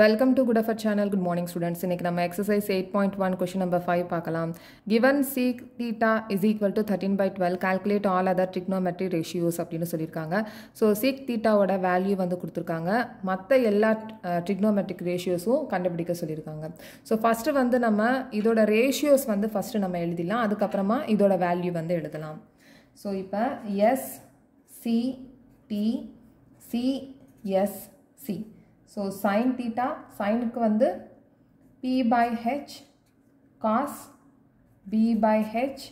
Welcome to good afar channel good morning students இன்னைக்கு நம்ம exercise eight point one question number five பார்க்கலாம் given sec theta is equal to thirteen by twelve calculate all other trigonometry ratios அப்படின்னு சொல்லியிருக்காங்க so sec தீட்டாவோட value வந்து கொடுத்துருக்காங்க மற்ற எல்லா trigonometric ரேஷியோஸும் கண்டுபிடிக்க சொல்லியிருக்காங்க ஸோ ஃபஸ்ட்டு வந்து நம்ம இதோட ரேஷியோஸ் வந்து ஃபஸ்ட்டு நம்ம எழுதிடலாம் அதுக்கப்புறமா இதோட வேல்யூ வந்து எழுதலாம் ஸோ இப்போ S C T C S C so sine theta சைனுக்கு வந்து P by H cos B by H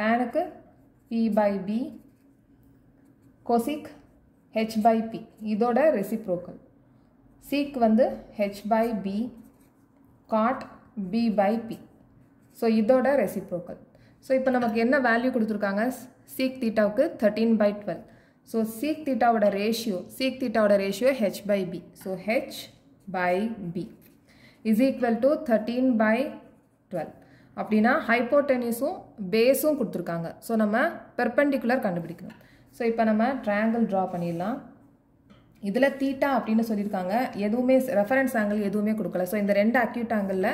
டேனுக்கு P by B cosec h by P இதோட ரெசிப்ரோக்கல் சீக் வந்து h by B cot B by B so இதோட reciprocal so இப்போ நமக்கு என்ன value கொடுத்துருக்காங்க சீக் தீட்டாவுக்கு 13 பை டுவெல் ஸோ சீக் தீட்டாவோட ரேஷியோ சீக் தீட்டாவோட ratio H by B so H by B is equal to thirteen by twelve அப்படின்னா ஹைப்போடெனிஸும் பேஸும் கொடுத்துருக்காங்க ஸோ நம்ம பெர்பெண்டிகுலர் கண்டுபிடிக்கணும் ஸோ இப்போ நம்ம ட்ரையாங்கிள் ட்ரா பண்ணிடலாம் இதில் தீட்டா அப்படின்னு சொல்லியிருக்காங்க எதுவுமே ரெஃபரன்ஸ் ஆங்கிள் எதுவுமே கொடுக்கல ஸோ இந்த ரெண்டு அக்யூட் ஆங்கிளில்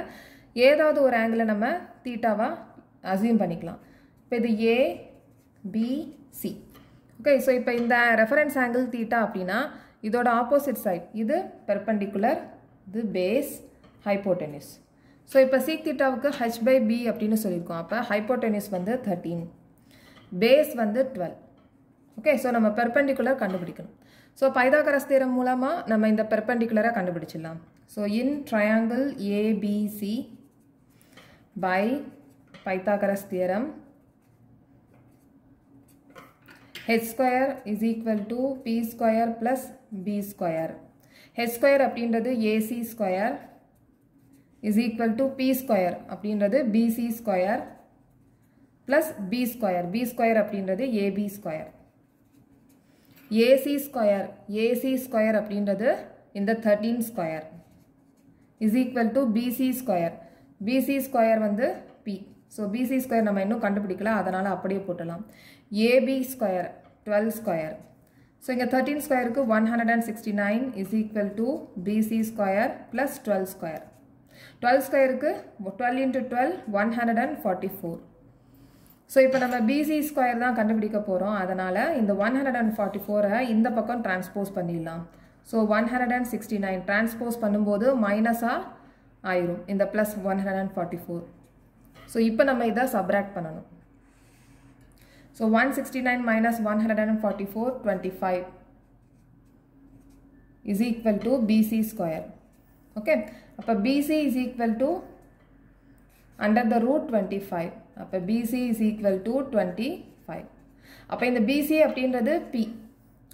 ஏதாவது ஒரு ஆங்கிளை நம்ம தீட்டாவாக அசியூம் பண்ணிக்கலாம் இப்போ இது ஏ பி ஓகே ஸோ இப்போ இந்த ரெஃபரன்ஸ் ஆங்கிள் தீட்டா அப்படின்னா இதோட ஆப்போசிட் சைட் இது பெர்பண்டிகுலர் இது பேஸ் ஹைப்போட்டெனிஸ் ஸோ இப்போ சீக் தீட்டாவுக்கு ஹச் பை பி அப்படின்னு சொல்லியிருக்கோம் அப்போ ஹைப்போட்டெனிஸ் வந்து தேர்ட்டீன் பேஸ் வந்து டுவெல் ஓகே ஸோ நம்ம பெர்பண்டிகுலர் கண்டுபிடிக்கணும் ஸோ பைதாகரஸ் தீரம் மூலமாக நம்ம இந்த பெர்பண்டிகுலராக கண்டுபிடிச்சிடலாம் so in triangle ABC by Pythagoras theorem H square is equal to P square plus B square H square அப்படின்றது AC square is equal to P square அப்படின்றது BC square plus B square B square அப்படின்றது AB square AC square AC square அப்படின்றது இந்த thirteen square is equal to BC square BC square வந்து P so BC square நம்ம இன்னும் கண்டுபிடிக்கல அதனால் அப்படியே போட்டலாம் ஏபி ஸ்கொயர் 12 square. So, இங்க 13 square இருக்கு 169 is equal to BC square plus 12 square. 12 square இருக்கு 12 into 12 144. ஸோ இப்போ நம்ம பிசி ஸ்கொயர் தான் கண்டுபிடிக்க போகிறோம் அதனால் இந்த ஒன் ஹண்ட்ரட் அண்ட் ஃபார்ட்டி ஃபோரை இந்த பக்கம் transpose பண்ணிடலாம் ஸோ ஒன் ஹண்ட்ரட் அண்ட் போது நைன் பண்ணும்போது மைனஸாக ஆயிரும் இந்த plus one hundred and forty four so இப்போ நம்ம இதை சப்ராக்ட் பண்ணணும் So 169 minus 144, 25 is equal to BC square. Okay. Appa BC is equal to under the root 25. Appa BC is equal to 25. Appa in the BC அப்படின்றது P.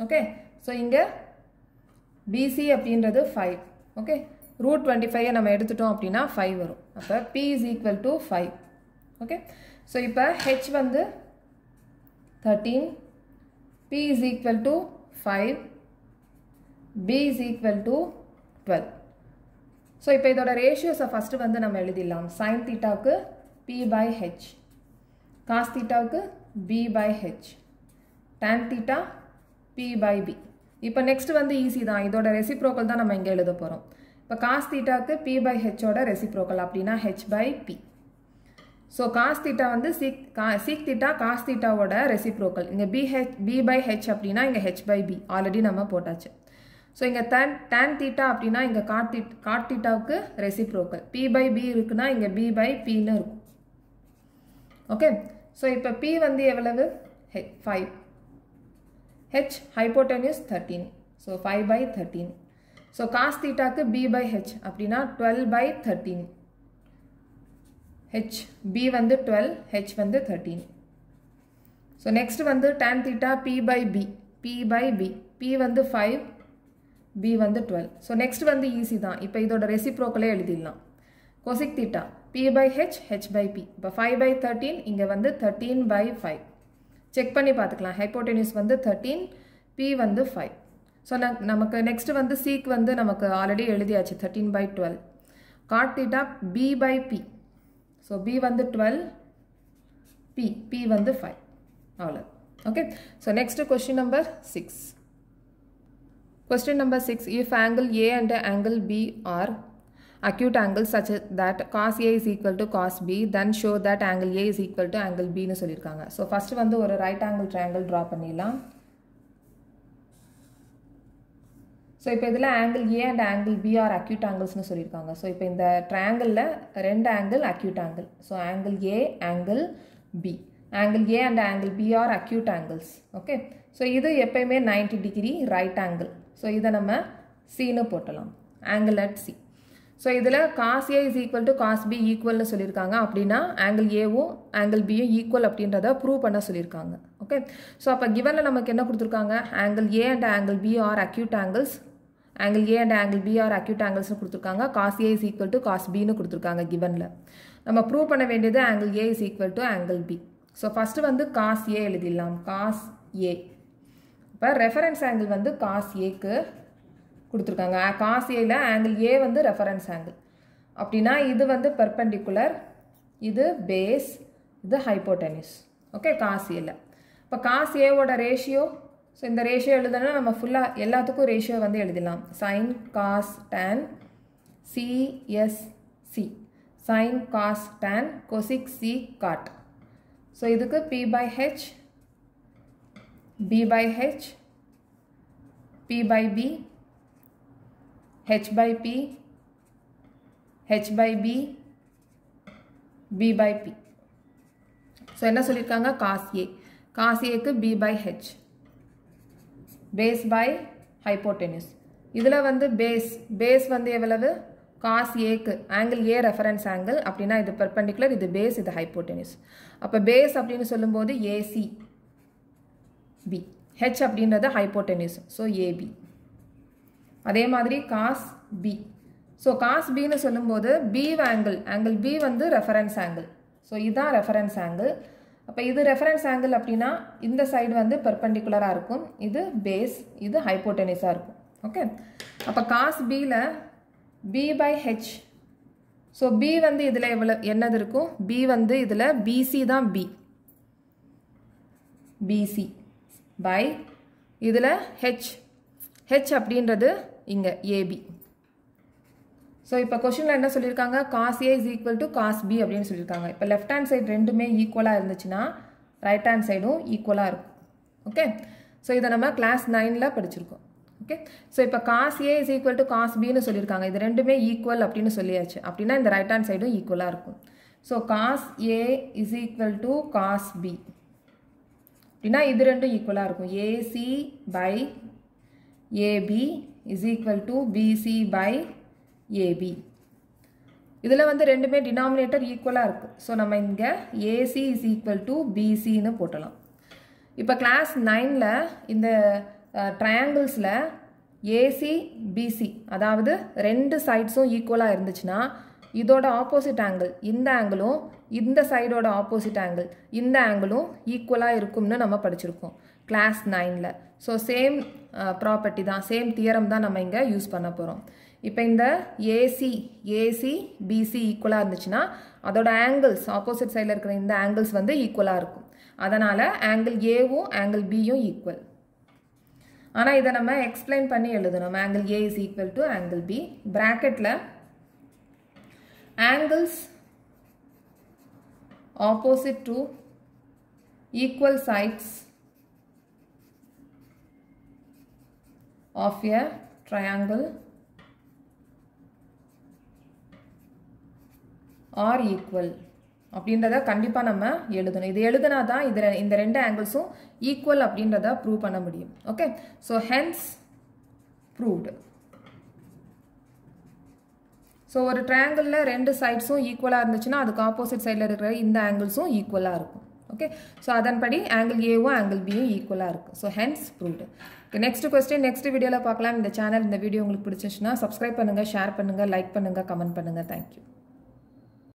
Okay. So இங்க BC அப்படின்றது 5. Okay. root 25 நம்ம எடுத்துட்டோம் அப்படின்னா 5 வரும். அப்போ P is equal to 5. Okay. So இப்போ H வந்து 5. 13 P is equal to 5 B is equal to 12 so இப்போ இதோட ரேஷியோஸை ஃபஸ்ட்டு வந்து நம்ம எழுதிடலாம் sine P P by H cos தீட்டாவுக்கு B by H Tan theta P by B இப்போ நெக்ஸ்ட் வந்து ஈஸி தான் இதோட reciprocal தான் நம்ம இங்கே எழுத cos இப்போ காஸ் P by H ஹெச்சோட reciprocal அப்படின்னா H by P so cos theta வந்து சீக் கா சீக் தீட்டா காஸ் தீட்டாவோட ரெசிப்ரோக்கல் இங்கே பிஹெச் பி பை ஹெச் அப்படின்னா இங்கே ஹெச் பை பி ஆல்ரெடி நம்ம போட்டாச்சு ஸோ இங்கே டேன் டேன் தீட்டா அப்படின்னா இங்கே காட் தீட் காட் தீட்டாவுக்கு ரெசிப்ரோக்கல் பி பை பி இருக்குன்னா இங்கே பி பை பின்னு இருக்கும் ஓகே ஸோ இப்போ பி வந்து எவ்வளவு H five H hypotenuse thirteen so five by thirteen so cos தீட்டாக்கு பி பை ஹெச் அப்படின்னா twelve by thirteen H B வந்து டுவெல் ஹெச் வந்து 13 ஸோ next வந்து tan theta B by B B by B B வந்து five B வந்து twelve so next வந்து easy தான் இப்போ இதோட ரெசிப்ரோக்கலே எழுதிடலாம் cosec theta B by H h by B இப்போ ஃபைவ் பை 13 இங்கே வந்து 13 பை ஃபைவ் செக் பண்ணி பார்த்துக்கலாம் ஹைப்போட்டெனியூஸ் வந்து 13 பி வந்து ஃபைவ் ஸோ நமக்கு next வந்து சீக் வந்து நமக்கு ஆல்ரெடி எழுதியாச்சு 13 by twelve cot theta B by B so B வந்து டுவெல் பி பி வந்து ஃபைவ் அவ்வளோ okay so next question number six question number six if angle A and angle B are acute angles such that cos A is equal to cos B then show that angle A is equal to angle B னு சொல்லியிருக்காங்க so first வந்து ஒரு right angle triangle draw பண்ணிடலாம் so இப்போ இதில் angle A and angle B are acute ஆங்கிள்ஸ்னு சொல்லியிருக்காங்க so இப்போ இந்த ட்ரையாங்கிளில் ரெண்டு angle acute angle so angle A angle B angle A and angle B are acute angles okay so இது எப்பயுமே ninety degree right angle so இதை நம்ம சீனு போட்டலாம் ஆங்கிள் அட் சி ஸோ இதில் cos A is equal to cos B ஈக்குவல்னு சொல்லியிருக்காங்க அப்படின்னா ஆங்கிள் ஏவும் ஆங்கிள் பியும் ஈக்குவல் அப்படின்றத ப்ரூவ் பண்ண சொல்லியிருக்காங்க ஓகே ஸோ அப்போ கிவனில் நமக்கு என்ன கொடுத்துருக்காங்க angle A and angle B are acute angles angle A and angle B are acute ஆங்கிள்ஸ்னு கொடுத்துருக்காங்க cos A is equal to cos பின்னு கொடுத்துருக்காங்க கிவனில் நம்ம ப்ரூவ் பண்ண வேண்டியது angle A is equal to angle B so first வந்து cos A எழுதிடலாம் காஸ் ஏ இப்போ ரெஃபரன்ஸ் ஆங்கிள் வந்து காஸ் ஏக்கு கொடுத்துருக்காங்க காஸ் ஏயில் ஆங்கிள் ஏ வந்து ரெஃபரன்ஸ் ஆங்கிள் அப்படின்னா இது வந்து பெர்பெண்டிகுலர் இது பேஸ் இது ஹைப்போடெனிஸ் ஓகே காஸ் ஏல இப்போ காஸ் ஏவோட ரேஷியோ ஸோ இந்த ரேஷியோ எழுதணும்னா நம்ம ஃபுல்லாக எல்லாத்துக்கும் ரேஷியோ வந்து எழுதிடலாம் sine cos tan CSC sine cos tan cosec C cot so இதுக்கு B by H B by H B by B H by B H by B B by B so என்ன சொல்லியிருக்காங்க cos A காஸ் ஏக்கு B by H base by hypotenuse இதில் வந்து base base வந்து எவ்வளவு cos ஏக்கு ஆங்கிள் ஏ reference angle அப்படின்னா இது பெர்பண்டிகுலர் இது பேஸ் இது ஹைப்போட்டெனியூஸ் அப்போ பேஸ் அப்படின்னு சொல்லும்போது ஏசி பி ஹெச் அப்படின்றது ஹைப்போட்டெனியூஸ் ஸோ ஏபி அதே மாதிரி காஸ் பி ஸோ காஸ் பின்னு சொல்லும்போது பி ஆங்கிள் ஆங்கிள் பி வந்து ரெஃபரன்ஸ் ஆங்கிள் ஸோ இதுதான் ரெஃபரன்ஸ் ஆங்கிள் அப்போ இது ரெஃபரன்ஸ் ஆங்கிள் அப்படின்னா இந்த சைடு வந்து பெர்பெண்டிகுலராக இருக்கும் இது பேஸ் இது ஹைப்போட்டனிஸாக இருக்கும் ஓகே அப்போ காஸ் பியில் B by H so B வந்து இதில் எவ்வளோ என்னது இருக்கும் பி வந்து இதில் பிசி தான் பி பிசி பை இதில் ஹெச் ஹெச் அப்படின்றது இங்கே ஏபி ஸோ இப்போ கொஷினில் என்ன சொல்லியிருக்காங்க cos A is equal to cos B அப்படின்னு சொல்லியிருக்காங்க இப்போ லெஃப்ட் ஹேண்ட் சைடு ரெண்டுமே ஈக்குவலாக இருந்துச்சுன்னா ரைட் ஹேண்ட் சைடும் ஈக்குவலாக இருக்கும் ஓகே ஸோ இதை நம்ம கிளாஸ் நைனில் படிச்சிருக்கோம் ஓகே ஸோ இப்போ cos A is equal to cos பின்னு சொல்லியிருக்காங்க இது ரெண்டுமே ஈக்குவல் அப்படின்னு சொல்லியாச்சு அப்படின்னா இந்த ரைட் ஹேண்ட் சைடும் ஈக்குவலாக இருக்கும் so cos A is equal to cos B அப்படின்னா இது ரெண்டும் ஈக்குவலாக இருக்கும் AC by AB is equal to BC by AB இதில் வந்து ரெண்டுமே டினாமினேட்டர் ஈக்குவலாக இருக்குது ஸோ நம்ம இங்கே ஏசி இஸ் ஈக்குவல் டு பிசின்னு போட்டலாம் இப்போ கிளாஸ் நைனில் இந்த ட்ரையாங்கிள்ஸில் ஏசி பிசி அதாவது ரெண்டு சைட்ஸும் ஈக்குவலாக இருந்துச்சுன்னா இதோட ஆப்போசிட் ஆங்கிள் இந்த ஆங்கிளும் இந்த சைடோட ஆப்போசிட் ஆங்கிள் இந்த ஆங்கிளும் ஈக்குவலாக இருக்கும்னு நம்ம படிச்சிருக்கோம் கிளாஸ் நைனில் ஸோ சேம் ப்ராப்பர்ட்டி தான் சேம் தியரம் தான் நம்ம இங்கே யூஸ் பண்ண போகிறோம் இப்போ இந்த ஏசி ஏசி பிசி ஈக்குவலாக இருந்துச்சுன்னா அதோட ஆங்கிள்ஸ் ஆப்போசிட் சைடில் இருக்கிற இந்த ஆங்கிள்ஸ் வந்து ஈக்குவலாக இருக்கும் அதனால் ஆங்கிள் ஏவும் ஆங்கிள் பியும் ஈக்குவல் ஆனால் இதை நம்ம எக்ஸ்பிளைன் பண்ணி எழுதணும் angle A is equal to angle B ப்ராக்கெட்டில் angles opposite to equal sides of a triangle are equal அப்படின்றத கண்டிப்பாக நம்ம எழுதணும் இது எழுதுனா தான் இதில் இந்த ரெண்டு ஆங்கிள்ஸும் ஈக்குவல் அப்படின்றத ப்ரூவ் பண்ண முடியும் okay so hence proved so ஒரு ட்ரையாங்கிளில் ரெண்டு சைட்ஸும் ஈக்குவலாக இருந்துச்சுன்னா அதுக்கு ஆப்போசிட் சைடில் இருக்கிற இந்த ஆங்கிள்ஸும் ஈக்குவலாக இருக்கும் ஓகே ஸோ அதன்படி ஆங்கிள் ஏவும் ஆங்கிள் பியும் ஈக்குவலாக இருக்கும் so hence proved okay next question next வீடியோவில் பார்க்கலாம் இந்த சேனல் இந்த வீடியோ உங்களுக்கு பிடிச்சிச்சுன்னா சப்ஸ்கிரைப் பண்ணுங்கள் ஷேர் பண்ணுங்கள் லைக் பண்ணுங்கள் கமெண்ட் பண்ணுங்கள் தேங்க்யூ